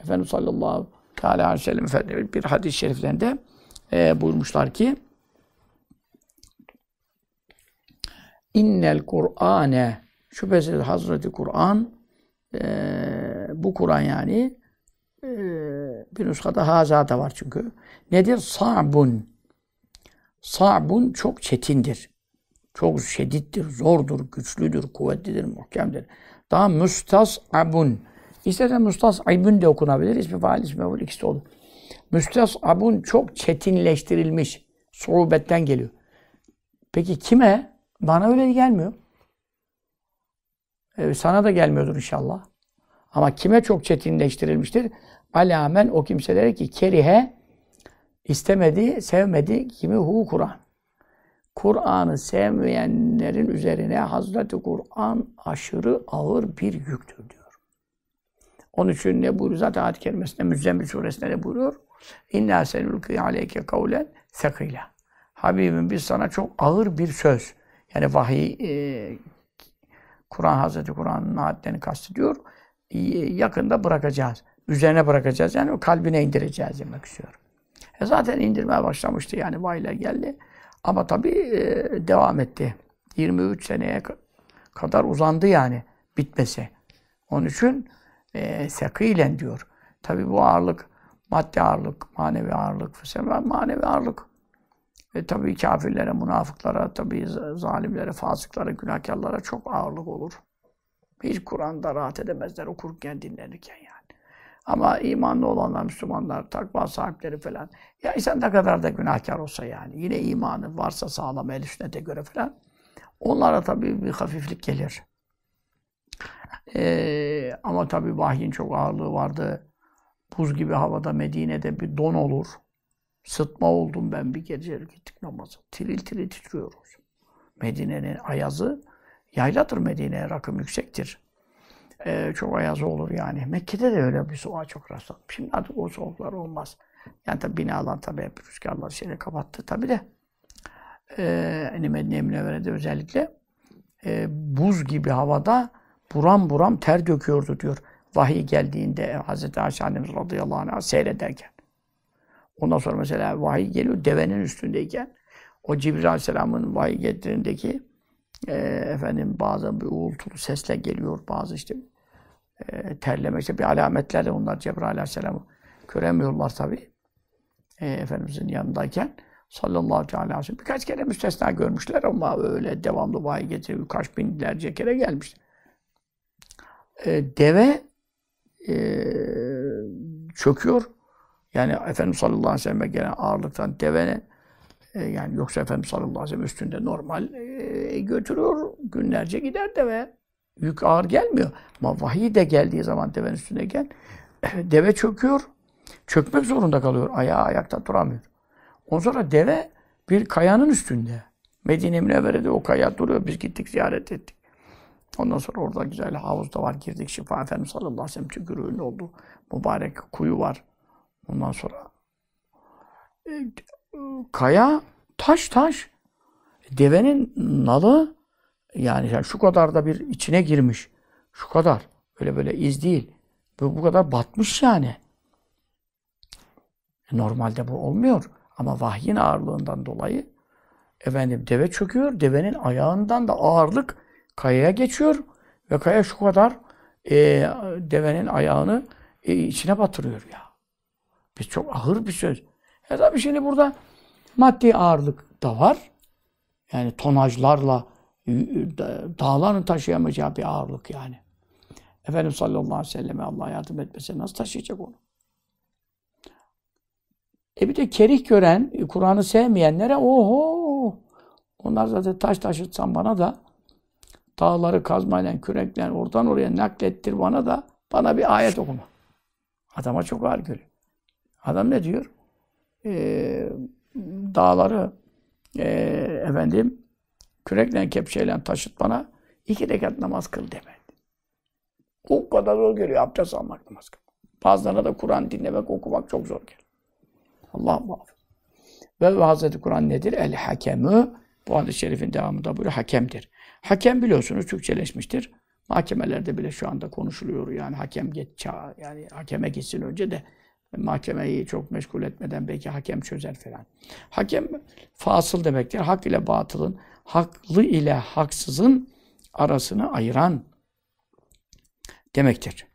Efendimiz sallallahu aleyhi ve sellem bir hadis-i şeriflerinde e, buyurmuşlar ki innel Kur'ane şüphesiz Hazreti Kur'an e, bu Kur'an yani e, bir nuskada haza da var çünkü. Nedir? Sa'bun. Sa'bun çok çetindir. Çok şedittir, zordur, güçlüdür, kuvvetlidir, muhkemdir. Daha müstas'abun. İsterse mustasibün de okunabilir. İsmi fail, ismi mevul ikisi olur. Müstasabun çok çetinleştirilmiş. Surubetten geliyor. Peki kime? Bana öyle gelmiyor. Ee, sana da gelmiyordur inşallah. Ama kime çok çetinleştirilmiştir? Alamen o kimselere ki kerihe istemedi, sevmedi kimi hu Kur'an. Kur'an'ı sevmeyenlerin üzerine Hazreti Kur'an aşırı ağır bir yüktür diyor. Onun için ne buyuruyor? Zaten ayet kelimesinde Müzzemmil suresinde ne buyuruyor? İnna senülkî aleyke kavlen sekıyla. Habibim biz sana çok ağır bir söz. Yani vahiy e, Kur'an Hazreti Kur'an'ın ayetlerini kastediyor. Yakında bırakacağız. Üzerine bırakacağız. Yani kalbine indireceğiz demek istiyorum. E zaten indirmeye başlamıştı yani vahiyler geldi. Ama tabii e, devam etti. 23 seneye kadar uzandı yani bitmesi. Onun için e, ee, sekilen diyor. Tabi bu ağırlık, maddi ağırlık, manevi ağırlık, manevi ağırlık. Ve tabi kafirlere, münafıklara, tabi zalimlere, fasıklara, günahkarlara çok ağırlık olur. Hiç Kur'an'da rahat edemezler okurken, dinlerken yani. Ama imanlı olanlar, Müslümanlar, takva sahipleri falan. Ya insan ne kadar da günahkar olsa yani, yine imanı varsa sağlam, el sünnete göre falan. Onlara tabii bir hafiflik gelir. Ee, ama tabii vahyin çok ağırlığı vardı. Buz gibi havada Medine'de bir don olur. Sıtma oldum ben bir gece gittik namaza. Tiril tiril titriyoruz. Medine'nin ayazı yayladır Medine'ye rakım yüksektir. E, çok ayazı olur yani. Mekke'de de öyle bir soğuğa çok rastladım. Şimdi artık o soğuklar olmaz. Yani tabii binalar tabii hep rüzgarlar şeyle kapattı tabi de. E, hani Medine-i özellikle e, buz gibi havada buram buram ter döküyordu diyor. Vahiy geldiğinde Hz. Ayşe annemiz radıyallahu anh'a seyrederken. Ondan sonra mesela vahiy geliyor devenin üstündeyken. O Cibril aleyhisselamın vahiy getirindeki e, efendim bazı bir uğultulu sesle geliyor. Bazı işte e, terleme işte bir de onlar Cebrail aleyhisselamı göremiyorlar tabi. E, Efendimizin yanındayken sallallahu aleyhi ve sellem birkaç kere müstesna görmüşler ama öyle devamlı vahiy getiriyor. Kaç binlerce kere gelmişler. Ee, deve e, çöküyor. Yani Efendimiz sallallahu aleyhi ve sellem'e gelen ağırlıktan devene e, yani yoksa Efendimiz sallallahu aleyhi ve sellem üstünde normal e, götürüyor. Günlerce gider deve. Yük ağır gelmiyor. Ama vahiy de geldiği zaman devenin üstüne gel. E, deve çöküyor. Çökmek zorunda kalıyor. Ayağı ayakta duramıyor. Ondan sonra deve bir kayanın üstünde. Medine Münevvere'de o kaya duruyor. Biz gittik ziyaret ettik. Ondan sonra orada güzel havuz da var. Girdik şifa Efendim sallallahu aleyhi ve sellem tükürüğün oldu. Mübarek kuyu var. Ondan sonra e, kaya, taş taş. Devenin nalı yani, yani şu kadar da bir içine girmiş. Şu kadar. Öyle böyle iz değil. Bu, bu kadar batmış yani. E, normalde bu olmuyor. Ama vahyin ağırlığından dolayı efendim deve çöküyor. Devenin ayağından da ağırlık kayaya geçiyor ve kaya şu kadar e, devenin ayağını e, içine batırıyor ya. Bir çok ağır bir söz. E tabi şimdi burada maddi ağırlık da var. Yani tonajlarla dağların taşıyamayacağı bir ağırlık yani. Efendimiz sallallahu aleyhi ve selleme Allah yardım etmese nasıl taşıyacak onu? E bir de kerih gören, Kur'an'ı sevmeyenlere oho! Onlar zaten taş taşıtsan bana da Dağları kazmayla, kürekle oradan oraya naklettir bana da bana bir ayet okuma. Adama çok ağır geliyor. Adam ne diyor? Ee, dağları e, efendim kürekle, kepçeyle taşıt bana iki rekat namaz kıl demedi. O kadar zor geliyor abdest almak namaz kıl. Bazılarına da Kur'an dinlemek, okumak çok zor geliyor. Allah muhafız. Ve Hazreti Kur'an nedir? El hakemü. Bu hadis-i şerifin devamında buyuruyor. Hakemdir. Hakem biliyorsunuz Türkçeleşmiştir. Mahkemelerde bile şu anda konuşuluyor. Yani hakem geç çağ, yani hakeme gitsin önce de mahkemeyi çok meşgul etmeden belki hakem çözer falan. Hakem fasıl demektir. Hak ile batılın, haklı ile haksızın arasını ayıran demektir.